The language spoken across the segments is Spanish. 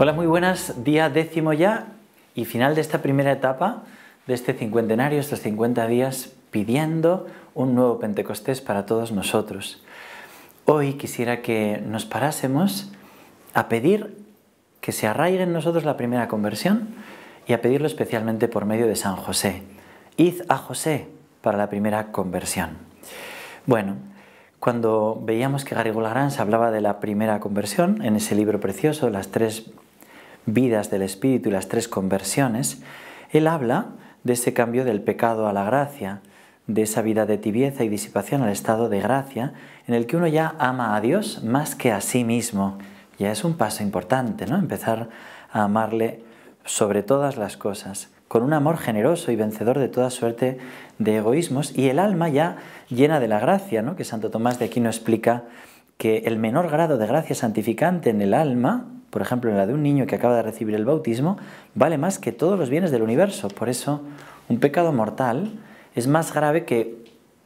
Hola, muy buenas. Día décimo ya y final de esta primera etapa de este cincuentenario, estos 50 días pidiendo un nuevo Pentecostés para todos nosotros. Hoy quisiera que nos parásemos a pedir que se arraigue en nosotros la primera conversión y a pedirlo especialmente por medio de San José. Id a José para la primera conversión. Bueno, cuando veíamos que Garrigou se hablaba de la primera conversión en ese libro precioso, Las tres vidas del Espíritu y las tres conversiones, él habla de ese cambio del pecado a la gracia, de esa vida de tibieza y disipación al estado de gracia, en el que uno ya ama a Dios más que a sí mismo. Ya es un paso importante, ¿no? Empezar a amarle sobre todas las cosas, con un amor generoso y vencedor de toda suerte de egoísmos, y el alma ya llena de la gracia, ¿no? Que Santo Tomás de Aquino explica que el menor grado de gracia santificante en el alma, por ejemplo en la de un niño que acaba de recibir el bautismo, vale más que todos los bienes del universo. Por eso, un pecado mortal es más grave que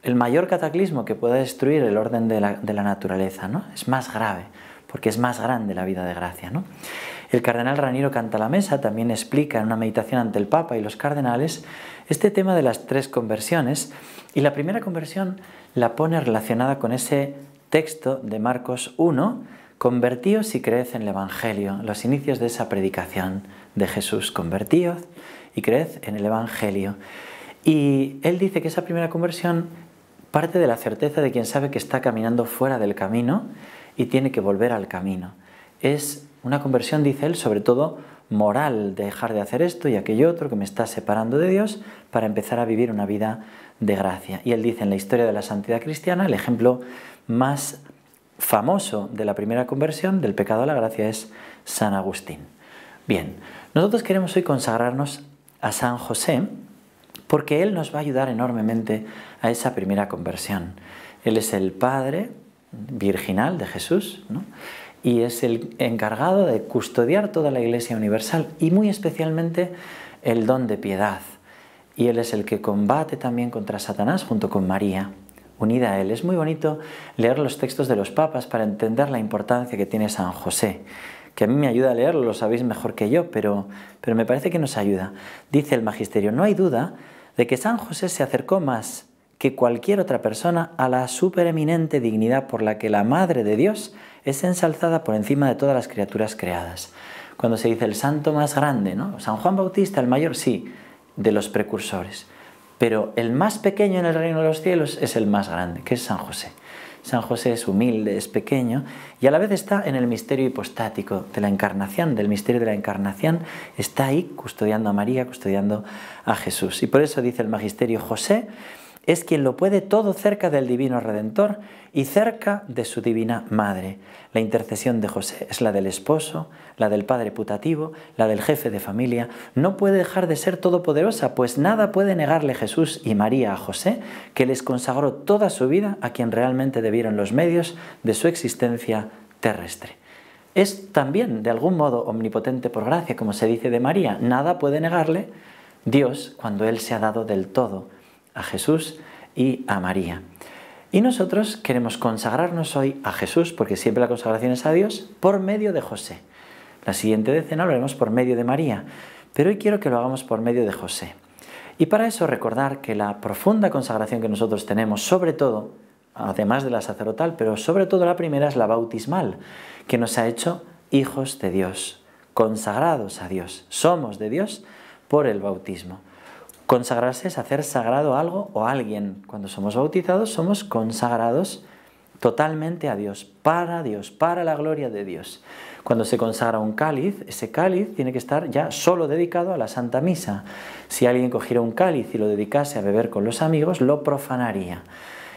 el mayor cataclismo que pueda destruir el orden de la, naturaleza, ¿no? Es más grave, porque es más grande la vida de gracia, El cardenal Raniero mesa también explica en una meditación ante el Papa y los cardenales este tema de las tres conversiones, y la primera conversión la pone relacionada con ese texto de Marcos 1, convertíos y creed en el Evangelio, los inicios de esa predicación de Jesús, convertíos y creed en el Evangelio. Y él dice que esa primera conversión parte de la certeza de quien sabe que está caminando fuera del camino y tiene que volver al camino. Es una conversión, dice él, sobre todo moral, dejar de hacer esto y aquello otro que me está separando de Dios para empezar a vivir una vida de gracia. Y él dice en la historia de la santidad cristiana, el ejemplo más famoso de la primera conversión, del pecado a la gracia, es San Agustín. Bien, nosotros queremos hoy consagrarnos a San José porque él nos va a ayudar enormemente a esa primera conversión. Él es el Padre virginal de Jesús, ¿no? y es el encargado de custodiar toda la Iglesia Universal y muy especialmente el don de piedad. Y él es el que combate también contra Satanás junto con María, unida a él. Es muy bonito leer los textos de los papas para entender la importancia que tiene San José, que a mí me ayuda a leerlo, lo sabéis mejor que yo, pero, pero me parece que nos ayuda. Dice el magisterio, no hay duda de que San José se acercó más que cualquier otra persona a la supereminente dignidad por la que la Madre de Dios es ensalzada por encima de todas las criaturas creadas. Cuando se dice el santo más grande, ¿no? San Juan Bautista, el mayor, sí, de los precursores. Pero el más pequeño en el reino de los cielos es el más grande, que es San José. San José es humilde, es pequeño y a la vez está en el misterio hipostático de la encarnación, del misterio de la encarnación, está ahí custodiando a María, custodiando a Jesús. Y por eso dice el magisterio José es quien lo puede todo cerca del Divino Redentor y cerca de su Divina Madre. La intercesión de José es la del esposo, la del padre putativo, la del jefe de familia. No puede dejar de ser todopoderosa, pues nada puede negarle Jesús y María a José, que les consagró toda su vida a quien realmente debieron los medios de su existencia terrestre es también de algún modo omnipotente por gracia, como se dice de María. Nada puede negarle Dios cuando Él se ha dado del todo a Jesús y a María. Y nosotros queremos consagrarnos hoy a Jesús, porque siempre la consagración es a Dios, por medio de José. La siguiente decena lo haremos por medio de María, pero hoy quiero que lo hagamos por medio de José. Y para eso recordar que la profunda consagración que nosotros tenemos, sobre todo, además de la sacerdotal, pero sobre todo la primera es la bautismal, que nos ha hecho hijos de Dios, consagrados a Dios, somos de Dios por el bautismo. Consagrarse es hacer sagrado algo o alguien. Cuando somos bautizados somos consagrados totalmente a Dios, para Dios, para la gloria de Dios. Cuando se consagra un cáliz, ese cáliz tiene que estar ya solo dedicado a la Santa Misa. Si alguien cogiera un cáliz y lo dedicase a beber con los amigos, lo profanaría.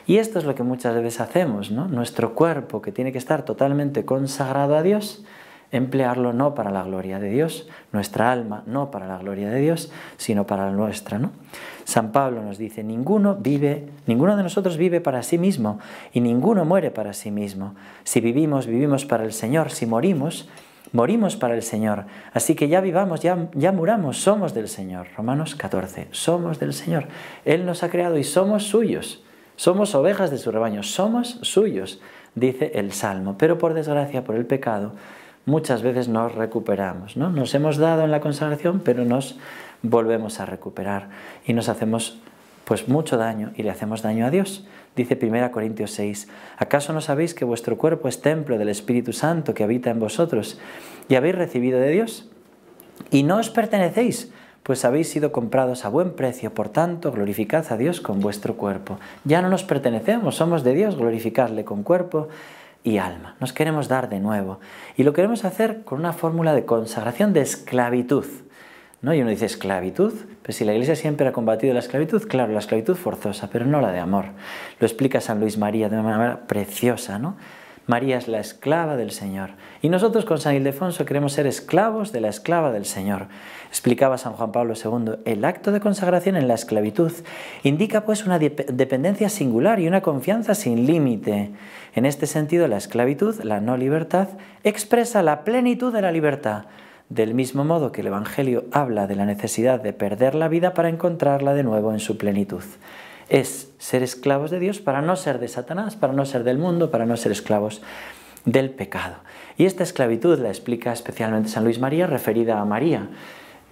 Y esto es lo que muchas veces hacemos, ¿no? Nuestro cuerpo, que tiene que estar totalmente consagrado a Dios, emplearlo no para la gloria de Dios, nuestra alma no para la gloria de Dios, sino para la nuestra. ¿no? San Pablo nos dice, ninguno vive, ninguno de nosotros vive para sí mismo y ninguno muere para sí mismo. Si vivimos, vivimos para el Señor, si morimos, morimos para el Señor. Así que ya vivamos, ya, ya muramos, somos del Señor. Romanos 14, somos del Señor. Él nos ha creado y somos suyos. Somos ovejas de su rebaño, somos suyos, dice el Salmo. Pero por desgracia, por el pecado, muchas veces nos recuperamos. ¿no? Nos hemos dado en la consagración, pero nos volvemos a recuperar y nos hacemos pues mucho daño y le hacemos daño a Dios. Dice 1 Corintios 6, ¿acaso no sabéis que vuestro cuerpo es templo del Espíritu Santo que habita en vosotros y habéis recibido de Dios? Y no os pertenecéis, pues habéis sido comprados a buen precio, por tanto, glorificad a Dios con vuestro cuerpo. Ya no nos pertenecemos, somos de Dios, glorificadle con cuerpo y alma. Nos queremos dar de nuevo y lo queremos hacer con una fórmula de consagración de esclavitud. ¿No? Y uno dice esclavitud, pero pues si la Iglesia siempre ha combatido la esclavitud, claro, la esclavitud forzosa, pero no la de amor. Lo explica San Luis María de una manera preciosa, ¿no? María es la esclava del Señor. Y nosotros con San Ildefonso queremos ser esclavos de la esclava del Señor. Explicaba San Juan Pablo II, el acto de consagración en la esclavitud indica pues una dependencia singular y una confianza sin límite. En este sentido, la esclavitud, la no libertad, expresa la plenitud de la libertad. Del mismo modo que el Evangelio habla de la necesidad de perder la vida para encontrarla de nuevo en su plenitud es ser esclavos de Dios para no ser de Satanás, para no ser del mundo, para no ser esclavos del pecado. Y esta esclavitud la explica especialmente San Luis María referida a María.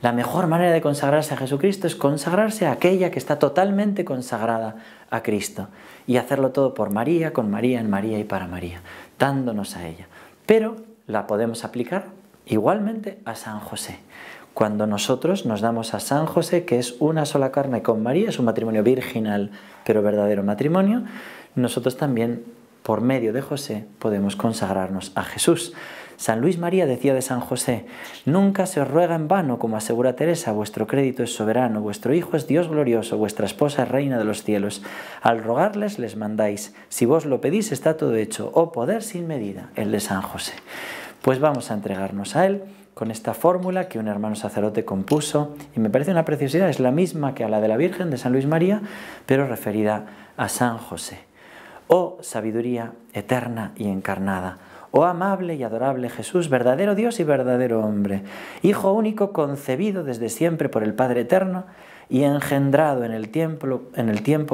La mejor manera de consagrarse a Jesucristo es consagrarse a aquella que está totalmente consagrada a Cristo y hacerlo todo por María, con María, en María y para María, dándonos a ella. Pero la podemos aplicar igualmente a San José. Cuando nosotros nos damos a San José, que es una sola carne con María, es un matrimonio virginal, pero verdadero matrimonio, nosotros también, por medio de José, podemos consagrarnos a Jesús. San Luis María decía de San José, Nunca se os ruega en vano, como asegura Teresa, vuestro crédito es soberano, vuestro Hijo es Dios glorioso, vuestra esposa es reina de los cielos. Al rogarles les mandáis, si vos lo pedís está todo hecho, oh poder sin medida, el de San José. Pues vamos a entregarnos a Él con esta fórmula que un hermano sacerdote compuso y me parece una preciosidad, es la misma que a la de la Virgen de San Luis María, pero referida a San José. Oh sabiduría eterna y encarnada, oh amable y adorable Jesús, verdadero Dios y verdadero hombre, Hijo único concebido desde siempre por el Padre Eterno y engendrado en el, tiempo,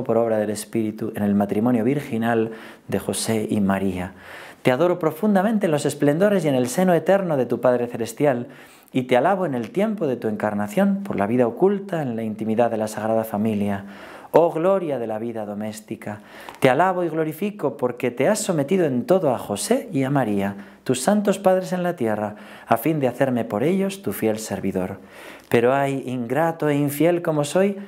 por obra del Espíritu en el matrimonio virginal de José y María. Te adoro profundamente en los esplendores y en el seno eterno de tu Padre Celestial, y te alabo en el tiempo de tu encarnación por la vida oculta en la intimidad de la Sagrada Familia. Oh gloria de la vida doméstica, te alabo y glorifico porque te has sometido en todo a José y a María, tus santos padres en la tierra, a fin de hacerme por ellos tu fiel servidor. Pero ay, ingrato e infiel como soy,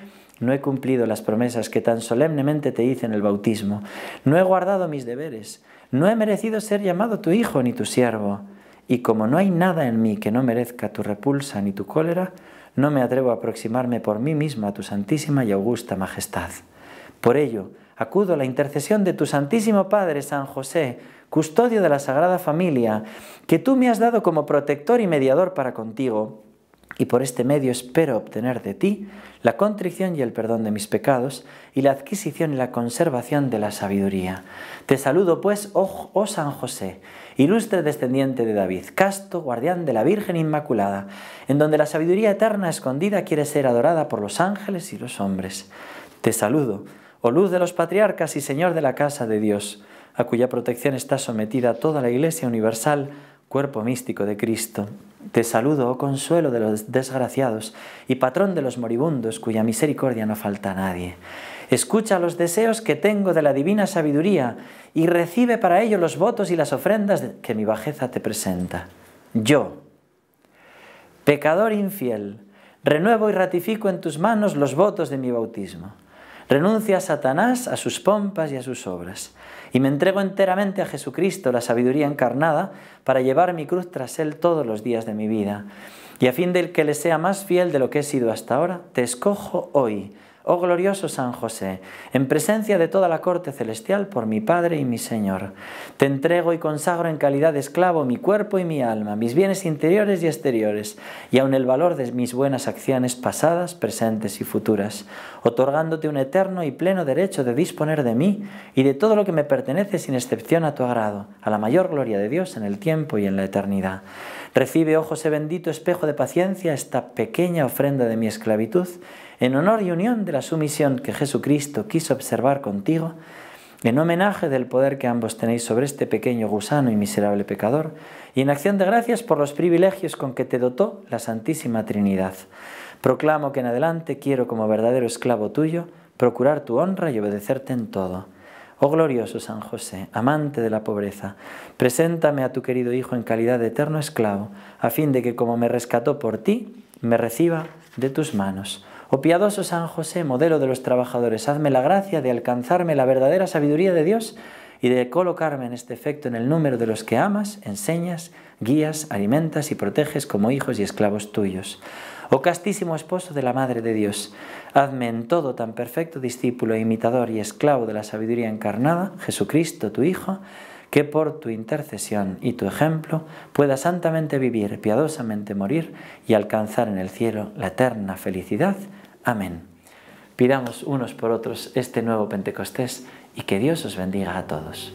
no he cumplido las promesas que tan solemnemente te hice en el bautismo, no he guardado mis deberes, no he merecido ser llamado tu hijo ni tu siervo, y como no hay nada en mí que no merezca tu repulsa ni tu cólera, no me atrevo a aproximarme por mí misma a tu santísima y augusta majestad. Por ello, acudo a la intercesión de tu Santísimo Padre San José, custodio de la Sagrada Familia, que tú me has dado como protector y mediador para contigo, y por este medio espero obtener de ti la contrición y el perdón de mis pecados, y la adquisición y la conservación de la sabiduría. Te saludo pues, oh, oh, San José, ilustre descendiente de David, casto guardián de la Virgen Inmaculada, en donde la sabiduría eterna escondida quiere ser adorada por los ángeles y los hombres. Te saludo, oh luz de los patriarcas y Señor de la casa de Dios, a cuya protección está sometida toda la Iglesia universal, cuerpo místico de Cristo, te saludo, oh consuelo de los desgraciados y patrón de los moribundos, cuya misericordia no falta a nadie. Escucha los deseos que tengo de la divina sabiduría y recibe para ello los votos y las ofrendas que mi bajeza te presenta. Yo, pecador infiel, renuevo y ratifico en tus manos los votos de mi bautismo. Renuncio a Satanás, a sus pompas y a sus obras, y me entrego enteramente a Jesucristo, la sabiduría encarnada, para llevar mi cruz tras Él todos los días de mi vida. Y a fin de que le sea más fiel de lo que he sido hasta ahora, te escojo hoy Oh glorioso San José, en presencia de toda la corte celestial, por mi Padre y mi Señor, te entrego y consagro en calidad de esclavo mi cuerpo y mi alma, mis bienes interiores y exteriores, y aun el valor de mis buenas acciones pasadas, presentes y futuras, otorgándote un eterno y pleno derecho de disponer de mí y de todo lo que me pertenece sin excepción a tu agrado, a la mayor gloria de Dios en el tiempo y en la eternidad. Recibe, oh José bendito, espejo de paciencia, esta pequeña ofrenda de mi esclavitud, en honor y unión de la sumisión que Jesucristo quiso observar contigo, en homenaje del poder que ambos tenéis sobre este pequeño gusano y miserable pecador, y en acción de gracias por los privilegios con que te dotó la Santísima Trinidad. Proclamo que en adelante quiero como verdadero esclavo tuyo procurar tu honra y obedecerte en todo. Oh glorioso San José, amante de la pobreza, preséntame a tu querido Hijo en calidad de eterno esclavo, a fin de que como me rescató por ti, me reciba de tus manos. Oh piadoso San José, modelo de los trabajadores, hazme la gracia de alcanzarme la verdadera sabiduría de Dios y de colocarme en este efecto en el número de los que amas, enseñas, guías, alimentas y proteges como hijos y esclavos tuyos. Oh castísimo esposo de la Madre de Dios, hazme en todo tan perfecto discípulo, e imitador y esclavo de la sabiduría encarnada, Jesucristo tu Hijo, que por tu intercesión y tu ejemplo pueda santamente vivir, piadosamente morir y alcanzar en el cielo la eterna felicidad Amén. Pidamos unos por otros este nuevo Pentecostés y que Dios os bendiga a todos.